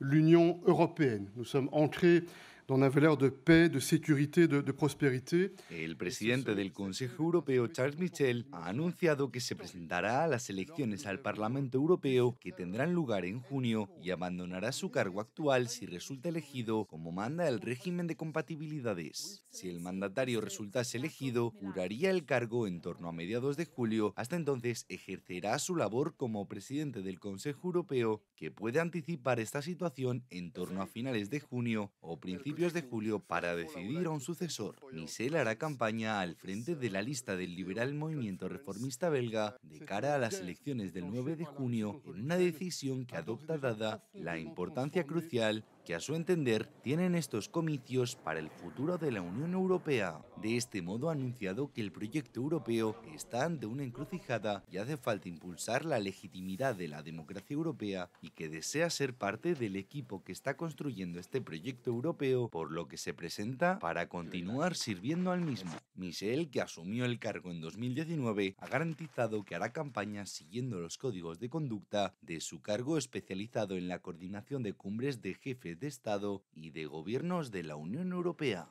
l'Union européenne. Nous sommes ancrés de de de El presidente del Consejo Europeo, Charles Michel, ha anunciado que se presentará a las elecciones al Parlamento Europeo que tendrán lugar en junio y abandonará su cargo actual si resulta elegido como manda el régimen de compatibilidades. Si el mandatario resultase elegido, juraría el cargo en torno a mediados de julio. Hasta entonces ejercerá su labor como presidente del Consejo Europeo, que puede anticipar esta situación en torno a finales de junio o principios de julio para decidir a un sucesor. Michel hará campaña al frente de la lista del liberal movimiento reformista belga de cara a las elecciones del 9 de junio en una decisión que adopta dada la importancia crucial que a su entender tienen estos comicios para el futuro de la Unión Europea. De este modo ha anunciado que el proyecto europeo está ante una encrucijada y hace falta impulsar la legitimidad de la democracia europea y que desea ser parte del equipo que está construyendo este proyecto europeo, por lo que se presenta para continuar sirviendo al mismo. Michel, que asumió el cargo en 2019, ha garantizado que hará campaña siguiendo los códigos de conducta de su cargo especializado en la coordinación de cumbres de jefes de Estado y de gobiernos de la Unión Europea.